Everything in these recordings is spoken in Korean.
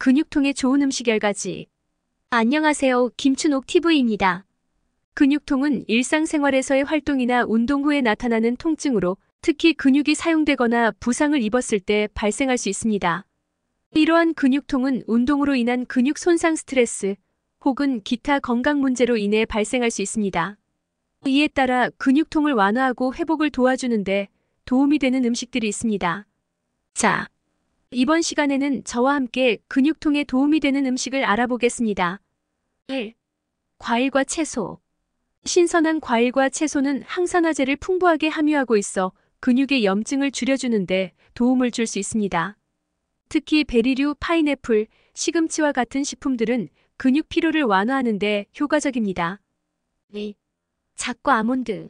근육통에 좋은 음식 열가지 안녕하세요. 김춘옥 TV입니다. 근육통은 일상생활에서의 활동이나 운동 후에 나타나는 통증으로 특히 근육이 사용되거나 부상을 입었을 때 발생할 수 있습니다. 이러한 근육통은 운동으로 인한 근육 손상 스트레스 혹은 기타 건강 문제로 인해 발생할 수 있습니다. 이에 따라 근육통을 완화하고 회복을 도와주는데 도움이 되는 음식들이 있습니다. 자, 이번 시간에는 저와 함께 근육통에 도움이 되는 음식을 알아보겠습니다. 1. 과일과 채소 신선한 과일과 채소는 항산화제를 풍부하게 함유하고 있어 근육의 염증을 줄여주는데 도움을 줄 수 있습니다. 특히 베리류, 파인애플, 시금치와 같은 식품들은 근육 피로를 완화하는 데 효과적입니다. 2. 잣과 아몬드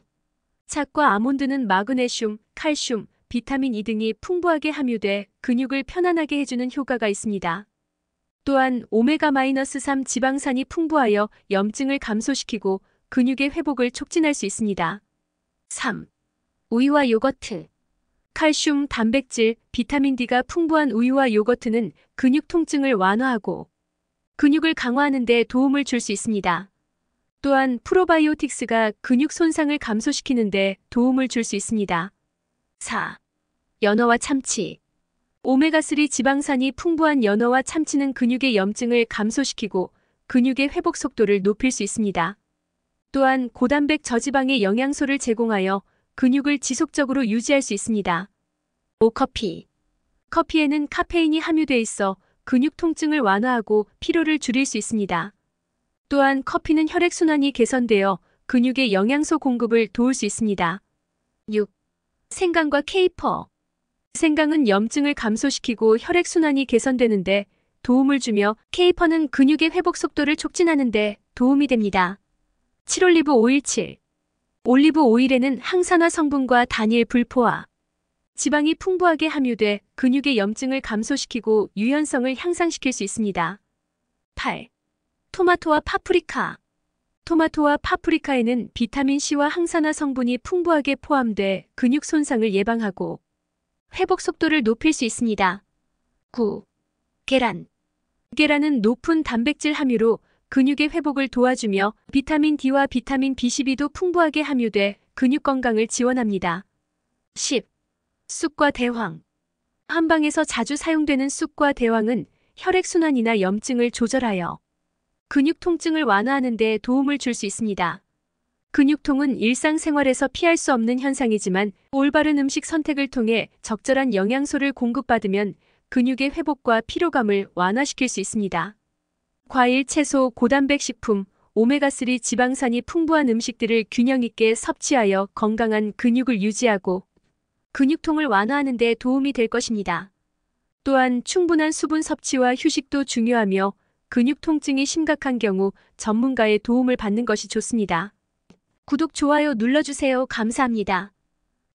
잣과 아몬드는 마그네슘, 칼슘, 비타민 E 등이 풍부하게 함유돼 근육을 편안하게 해주는 효과가 있습니다. 또한 오메가-3 지방산이 풍부하여 염증을 감소시키고 근육의 회복을 촉진할 수 있습니다. 3. 우유와 요거트 칼슘, 단백질, 비타민 D가 풍부한 우유와 요거트는 근육 통증을 완화하고 근육을 강화하는 데 도움을 줄 수 있습니다. 또한 프로바이오틱스가 근육 손상을 감소시키는 데 도움을 줄 수 있습니다. 4. 연어와 참치 오메가3 지방산이 풍부한 연어와 참치는 근육의 염증을 감소시키고 근육의 회복 속도를 높일 수 있습니다. 또한 고단백 저지방의 영양소를 제공하여 근육을 지속적으로 유지할 수 있습니다. 5. 커피 커피에는 카페인이 함유되어 있어 근육 통증을 완화하고 피로를 줄일 수 있습니다. 또한 커피는 혈액순환이 개선되어 근육의 영양소 공급을 도울 수 있습니다. 6. 생강과 케이퍼. 생강은 염증을 감소시키고 혈액순환이 개선되는데 도움을 주며 케이퍼는 근육의 회복 속도를 촉진하는데 도움이 됩니다. 7올리브 오일 7. 올리브 오일에는 항산화 성분과 단일 불포화, 지방이 풍부하게 함유돼 근육의 염증을 감소시키고 유연성을 향상시킬 수 있습니다. 8. 토마토와 파프리카 토마토와 파프리카에는 비타민C와 항산화 성분이 풍부하게 포함돼 근육 손상을 예방하고 회복 속도를 높일 수 있습니다. 9. 계란 계란은 높은 단백질 함유로 근육의 회복을 도와주며 비타민 D와 비타민 B12도 풍부하게 함유돼 근육 건강을 지원합니다. 10. 쑥과 대황 한방에서 자주 사용되는 쑥과 대황은 혈액순환이나 염증을 조절하여 근육 통증을 완화하는 데 도움을 줄 수 있습니다. 근육통은 일상생활에서 피할 수 없는 현상이지만 올바른 음식 선택을 통해 적절한 영양소를 공급받으면 근육의 회복과 피로감을 완화시킬 수 있습니다. 과일, 채소, 고단백 식품, 오메가3 지방산이 풍부한 음식들을 균형 있게 섭취하여 건강한 근육을 유지하고 근육통을 완화하는 데 도움이 될 것입니다. 또한 충분한 수분 섭취와 휴식도 중요하며 근육 통증이 심각한 경우 전문가의 도움을 받는 것이 좋습니다. 구독, 좋아요 눌러주세요. 감사합니다.